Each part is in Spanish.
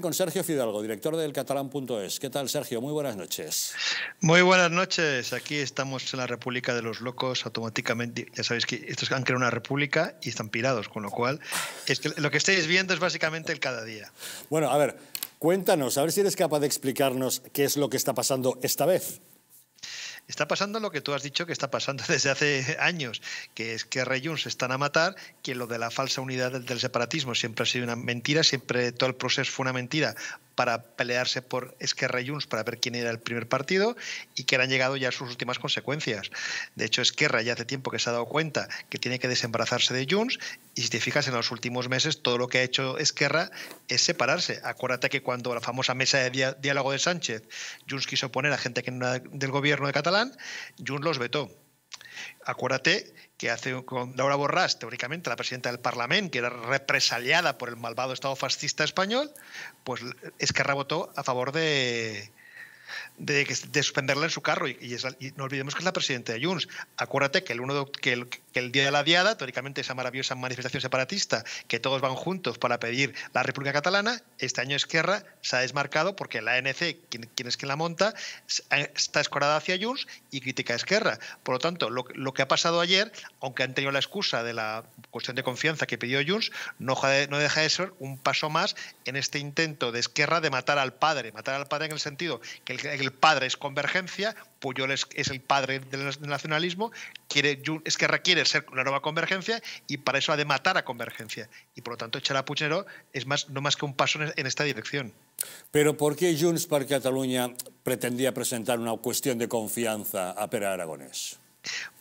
con Sergio Fidalgo, director del catalán.es. ¿Qué tal, Sergio? Muy buenas noches. Muy buenas noches. Aquí estamos en la República de los Locos automáticamente. Ya sabéis que estos han creado una república y están pirados, con lo cual lo que estáis viendo es básicamente el cada día. Bueno, a ver, cuéntanos, a ver si eres capaz de explicarnos qué es lo que está pasando esta vez. Está pasando lo que tú has dicho que está pasando desde hace años, que es que Reyun se están a matar, que lo de la falsa unidad del, del separatismo siempre ha sido una mentira, siempre todo el proceso fue una mentira para pelearse por Esquerra y Junts para ver quién era el primer partido y que han llegado ya a sus últimas consecuencias. De hecho, Esquerra ya hace tiempo que se ha dado cuenta que tiene que desembarazarse de Junts y si te fijas en los últimos meses todo lo que ha hecho Esquerra es separarse. Acuérdate que cuando la famosa mesa de diálogo de Sánchez, Junts quiso poner a gente que del gobierno de Catalán, Junts los vetó Acuérdate que hace con Laura Borrás, teóricamente la presidenta del Parlamento, que era represaliada por el malvado Estado fascista español, pues Esquerra votó a favor de, de, suspenderla en su carro. Y, no olvidemos que es la presidenta de Junts. Acuérdate que el, que, el, día de la diada, teóricamente esa maravillosa manifestación separatista, que todos van juntos para pedir la República Catalana, este año Esquerra se ha desmarcado porque la ANC, quien, es quien la monta, está escorada hacia Junts y critica a Esquerra. Por lo tanto, lo, que ha pasado ayer, aunque han tenido la excusa de la cuestión de confianza que pidió Junts, no, no deja de ser un paso más en este intento de Esquerra de matar al padre. Matar al padre en el sentido que el, padre es convergencia, Puyol pues es, el padre del nacionalismo, es que requiere ser una nueva convergencia y para eso ha de matar a convergencia. Y por lo tanto, echar a es más, no más que un paso en, esta dirección. Pero ¿por qué Junts para Cataluña pretendía presentar una cuestión de confianza a Pera Aragonés?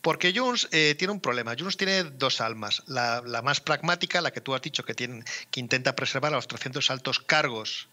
Porque Junts eh, tiene un problema. Junts tiene dos almas. La, más pragmática, la que tú has dicho que, tiene, que intenta preservar a los 300 altos cargos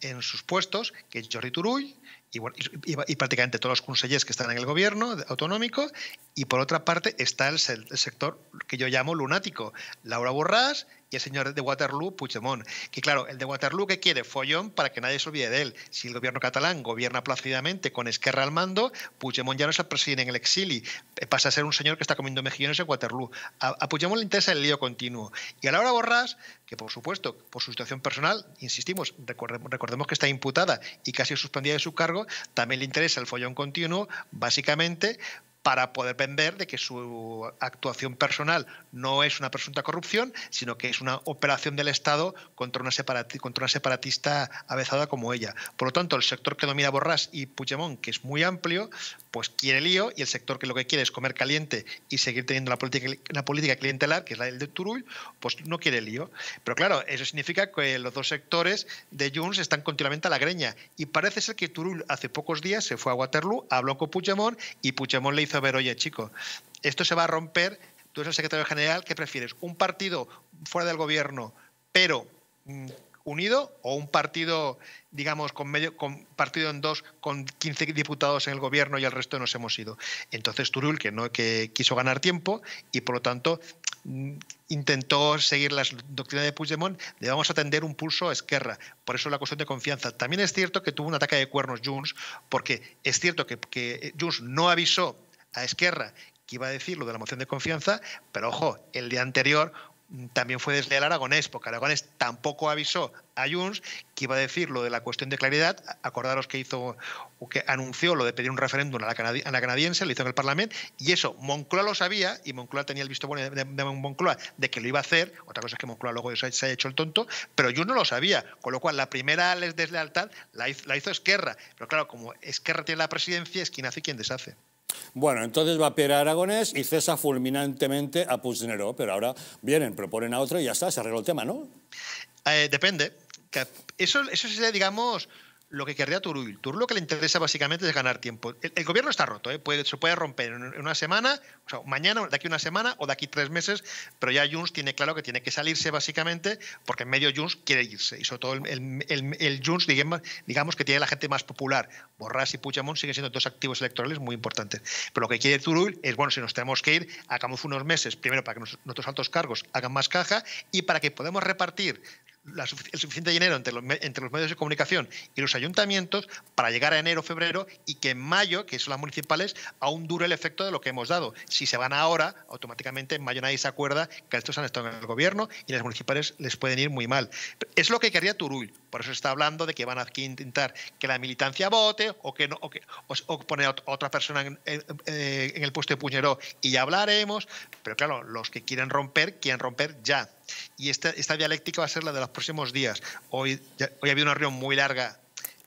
en sus puestos, que es Jordi Turull, y, prácticamente todos los consejeros que están en el gobierno autonómico, y por otra parte está el, el sector que yo llamo lunático, Laura Borrás y el señor de Waterloo, Puigdemont. Que claro, el de Waterloo que quiere follón para que nadie se olvide de él. Si el gobierno catalán gobierna plácidamente con Esquerra al mando, Puigdemont ya no es el presidente en el exilio, eh, pasa a ser un señor que está comiendo mejillones en Waterloo. A, Puigdemont le interesa el lío continuo. Y a Laura Borras que por supuesto, por su situación personal, insistimos, recordemos que está imputada y casi suspendida de su cargo, también le interesa el follón continuo, básicamente para poder vender de que su actuación personal no es una presunta corrupción, sino que es una operación del Estado contra una, separatista avezada como ella. Por lo tanto, el sector que domina Borrás y Puigdemont, que es muy amplio, pues quiere lío y el sector que lo que quiere es comer caliente y seguir teniendo la política, política clientelar, que es la del de Turull, pues no quiere lío. Pero claro, eso significa que los dos sectores de Junts están continuamente a la greña. Y parece ser que Turull hace pocos días se fue a Waterloo, habló con Puigdemont y Puigdemont le hizo ver, oye chico, esto se va a romper, tú eres el secretario general, ¿qué prefieres? ¿Un partido fuera del gobierno, pero mm, unido o un partido, digamos, con medio, partido en dos, con 15 diputados en el gobierno y el resto nos hemos ido. Entonces Turul, que, no, que quiso ganar tiempo y por lo tanto mm, intentó seguir las doctrinas de Puigdemont le vamos a atender un pulso a Esquerra. Por eso la cuestión de confianza. También es cierto que tuvo un ataque de cuernos Junts, porque es cierto que, que Junts no avisó a Esquerra que iba a decir lo de la moción de confianza, pero ojo, el día anterior también fue desleal a Aragonés, porque Aragonés tampoco avisó a Junts que iba a decir lo de la cuestión de claridad. Acordaros que hizo que anunció lo de pedir un referéndum a la, canadiense, lo hizo en el Parlamento, y eso Moncloa lo sabía, y Moncloa tenía el visto bueno de, Moncloa de que lo iba a hacer. Otra cosa es que Moncloa luego se, haya hecho el tonto, pero Junts no lo sabía, con lo cual la primera deslealtad la hizo, la hizo Esquerra. Pero claro, como Esquerra tiene la presidencia, es quien hace y quien deshace. Bueno, entonces va Pierre Aragonés y cesa fulminantemente a Puigneró, pero ahora vienen, proponen a otro y ya está, se arregla el tema, ¿no? Eh, depende. Eso, eso sería, digamos, lo que querría Turull. Turull lo que le interesa básicamente es ganar tiempo. El, gobierno está roto, ¿eh? puede, se puede romper en una semana, o sea, mañana, de aquí una semana o de aquí tres meses, pero ya Junts tiene claro que tiene que salirse básicamente porque en medio Junts quiere irse y sobre todo el, Junts, digamos, que tiene la gente más popular. Borras y Puigdemont siguen siendo dos activos electorales muy importantes. Pero lo que quiere Turull es, bueno, si nos tenemos que ir, hagamos unos meses, primero para que nuestros altos cargos hagan más caja y para que podamos repartir el suficiente dinero entre los, medios de comunicación y los ayuntamientos para llegar a enero, febrero y que en mayo, que son las municipales, aún dure el efecto de lo que hemos dado. Si se van ahora, automáticamente en mayo nadie se acuerda que estos han estado en el gobierno y las municipales les pueden ir muy mal. Es lo que quería Turull. Por eso está hablando de que van a intentar que la militancia vote o que no poner a otra persona en, en eh, el puesto de puñero y ya hablaremos. Pero claro, los que quieren romper, quieren romper ya y este, esta, dialéctica va a ser la de los próximos días. Hoy, ha habido una reunión muy larga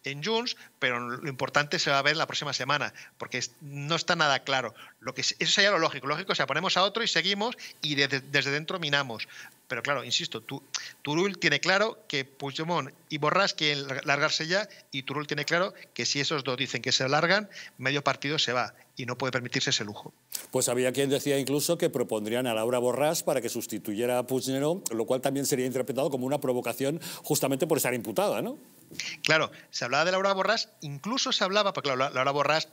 en Junts, pero lo importante se va a ver la próxima semana, porque no está nada claro. Lo que, eso sería lo lógico. lógico o sea, ponemos a otro y seguimos y desde, dentro minamos. Pero claro, insisto, tu, Turul tiene claro que Puigdemont y Borras quieren largarse ya y Turul tiene claro que si esos dos dicen que se largan, medio partido se va y no puede permitirse ese lujo. Pues había quien decía incluso que propondrían a Laura Borrás para que sustituyera a Puigneró, lo cual también sería interpretado como una provocación justamente por estar imputada, ¿no? Claro, se hablaba de Laura Borrás, incluso se hablaba, porque Laura Borrás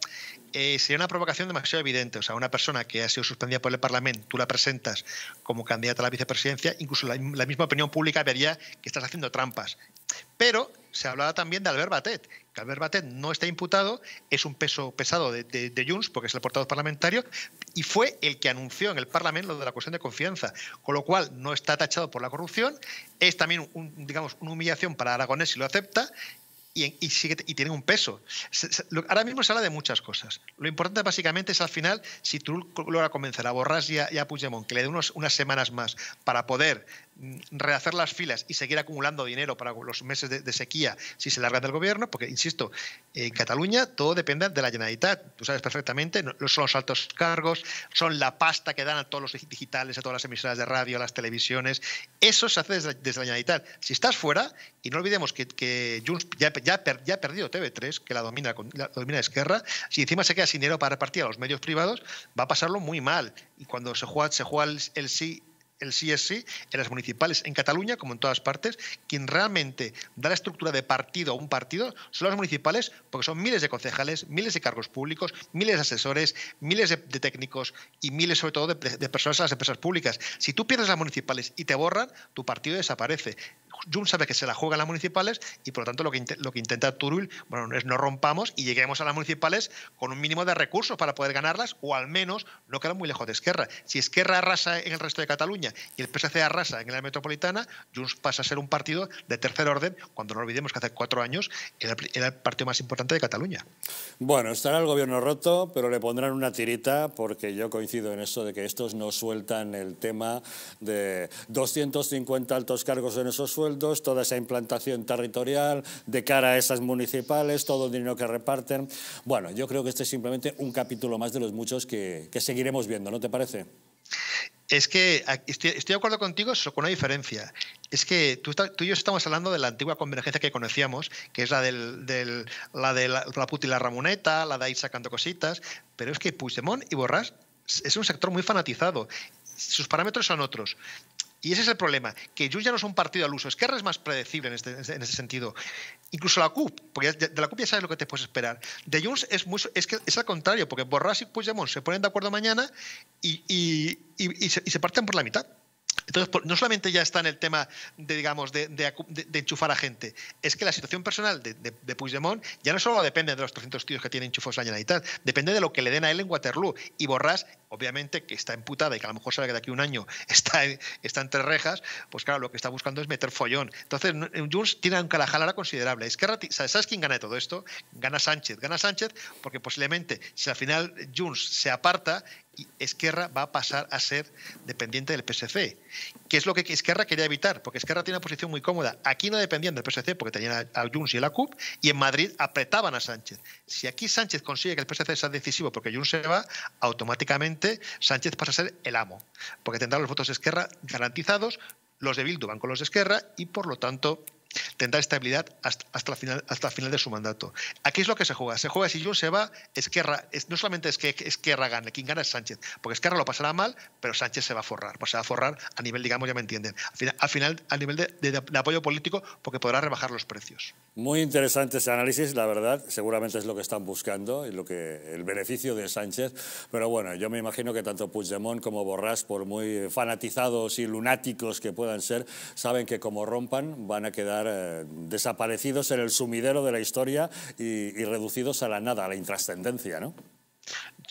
eh, sería una provocación demasiado evidente. O sea, una persona que ha sido suspendida por el Parlamento, tú la presentas como candidata a la vicepresidencia, incluso la misma opinión pública vería que estás haciendo trampas pero se hablaba también de Albert Batet, que Albert Batet no está imputado, es un peso pesado de, Junts, porque es el portavoz parlamentario, y fue el que anunció en el Parlamento lo de la cuestión de confianza, con lo cual no está tachado por la corrupción, es también, digamos, una humillación para Aragonés si lo acepta, y, sigue, y, tiene un peso. ahora mismo se habla de muchas cosas. Lo importante básicamente es al final, si Trull logra convencer a Borras y a, y Puigdemont que le dé unas semanas más para poder rehacer las filas y seguir acumulando dinero para los meses de, sequía si se largan del gobierno, porque, insisto, en Cataluña todo depende de la Generalitat, tú sabes perfectamente, no, son los altos cargos, son la pasta que dan a todos los digitales, a todas las emisoras de radio, a las televisiones, eso se hace desde, la Generalitat. Si estás fuera, y no olvidemos que, Junts ya, ya, ha perdido TV3, que la domina, la domina Esquerra, si encima se queda sin dinero para repartir a los medios privados, va a pasarlo muy mal, y cuando se juega, se juega el sí el sí es sí en las municipales en Cataluña, como en todas partes. Quien realmente da la estructura de partido a un partido son las municipales, porque son miles de concejales, miles de cargos públicos, miles de asesores, miles de, técnicos y miles, sobre todo, de, personas a las empresas públicas. Si tú pierdes las municipales y te borran, tu partido desaparece. Jun sabe que se la juega las municipales y por lo tanto lo que, lo que intenta Turull bueno, es no rompamos y lleguemos a las municipales con un mínimo de recursos para poder ganarlas o al menos no quedar muy lejos de Esquerra. Si Esquerra arrasa en el resto de Cataluña y el PSC arrasa en la metropolitana, Junts pasa a ser un partido de tercer orden, cuando no olvidemos que hace cuatro años era, el partido más importante de Cataluña. Bueno, estará el gobierno roto, pero le pondrán una tirita, porque yo coincido en eso de que estos no sueltan el tema de 250 altos cargos en esos sueldos, toda esa implantación territorial de cara a esas municipales, todo el dinero que reparten. Bueno, yo creo que este es simplemente un capítulo más de los muchos que, que seguiremos viendo, ¿no te parece? Es que estoy, de acuerdo contigo con una diferencia. Es que tú, tú, y yo estamos hablando de la antigua convergencia que conocíamos, que es la, la de la, la y la Ramoneta, la de ir sacando cositas, pero es que Puigdemont y Borrás es un sector muy fanatizado sus parámetros son otros. Y ese es el problema, que Junts ya no es un partido al uso. que es más predecible en este, este, este sentido. Incluso la CUP, porque de la CUP ya sabes lo que te puedes esperar. De Junts es, es, que es al contrario, porque Borras y Puigdemont se ponen de acuerdo mañana y, se parten por la mitad. Entonces, no solamente ya está en el tema de, digamos, de, enchufar a gente, es que la situación personal de, Puigdemont ya no solo depende de los 300 tíos que tiene enchufados la tal, depende de lo que le den a él en Waterloo. Y Borrás, obviamente, que está emputada y que a lo mejor sabe que de aquí a un año está, está entre rejas, pues claro, lo que está buscando es meter follón. Entonces, eh, Junts tiene un calajalara considerable. Es que, ¿sabes quién gana de todo esto? Gana Sánchez. Gana Sánchez porque posiblemente, si al final Junts se aparta, Esquerra va a pasar a ser dependiente del PSC, que es lo que Esquerra quería evitar, porque Esquerra tiene una posición muy cómoda. Aquí no dependían del PSC porque tenían a Junts y a la CUP, y en Madrid apretaban a Sánchez. Si aquí Sánchez consigue que el PSC sea decisivo porque Junts se va, automáticamente Sánchez pasa a ser el amo, porque tendrá los votos de Esquerra garantizados, los de Bildu van con los de Esquerra y por lo tanto tendrá estabilidad hasta, final, hasta el final de su mandato. Aquí es lo que se juega. Se juega si Jun se va, Esquerra, no solamente es que Esquerra gana, quien gana es Sánchez, porque Esquerra lo pasará mal, pero Sánchez se va a forrar. Pues se va a forrar a nivel, digamos, ya me entienden, al final, a nivel de, apoyo político, porque podrá rebajar los precios. Muy interesante ese análisis, la verdad. Seguramente es lo que están buscando y lo que el beneficio de Sánchez. Pero bueno, yo me imagino que tanto Puigdemont como Borrás, por muy fanatizados y lunáticos que puedan ser, saben que como rompan van a quedar eh, desaparecidos en el sumidero de la historia y, y reducidos a la nada, a la intrascendencia, ¿no?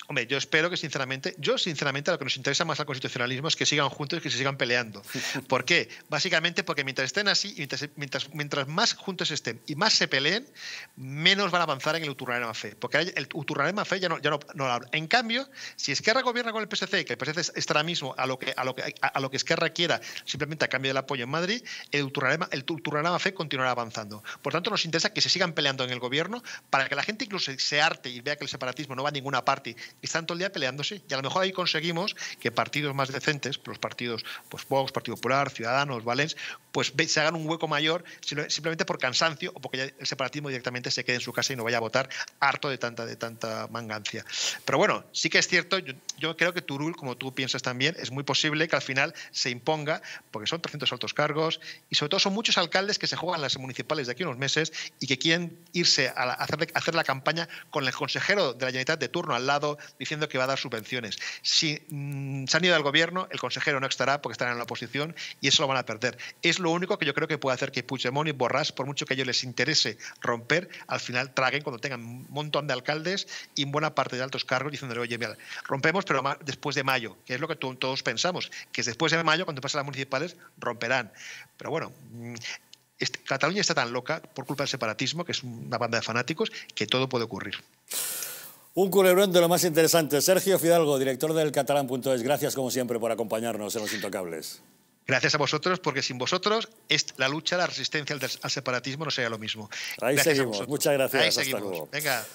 Hombre, yo espero que sinceramente, yo sinceramente lo que nos interesa más al constitucionalismo es que sigan juntos y que se sigan peleando. ¿Por qué? Básicamente porque mientras estén así, mientras, mientras, más juntos estén y más se peleen, menos van a avanzar en el uturranema fe. Porque el uturranema fe ya no, ya no, lo habla. En cambio, si Esquerra gobierna con el PSC, que el PSC ahora mismo a lo que, a lo que, a, lo que Esquerra quiera, simplemente a cambio del apoyo en Madrid, el Uturralema el fe continuará avanzando. Por tanto, nos interesa que se sigan peleando en el gobierno para que la gente incluso se arte y vea que el separatismo no va a ninguna parte están todo el día peleándose. Y a lo mejor ahí conseguimos que partidos más decentes, los partidos pues Vox, Partido Popular, Ciudadanos, Valens, pues se hagan un hueco mayor simplemente por cansancio o porque el separatismo directamente se quede en su casa y no vaya a votar harto de tanta, de tanta mangancia. Pero bueno, sí que es cierto, yo, creo que Turul, como tú piensas también, es muy posible que al final se imponga, porque son 300 altos cargos y sobre todo son muchos alcaldes que se juegan las municipales de aquí unos meses y que quieren irse a, hacer, hacer la campaña con el consejero de la Generalitat de turno al lado, diciendo que va a dar subvenciones. Si mm, se han ido al gobierno, el consejero no estará porque estará en la oposición y eso lo van a perder. Es lo único que yo creo que puede hacer que Puigdemont y Borrás, por mucho que a ellos les interese romper, al final traguen cuando tengan un montón de alcaldes y buena parte de altos cargos diciendo: oye, rompemos, pero después de mayo, que es lo que todos pensamos, que después de mayo, cuando pasen las municipales, romperán. Pero bueno, mm, este, Cataluña está tan loca por culpa del separatismo, que es una banda de fanáticos, que todo puede ocurrir. Un culebrón de lo más interesante. Sergio Fidalgo, director del catalán.es, gracias como siempre por acompañarnos en Los Intocables. Gracias a vosotros, porque sin vosotros la lucha, la resistencia al, separatismo no sería lo mismo. Ahí seguimos. Muchas gracias. Venga.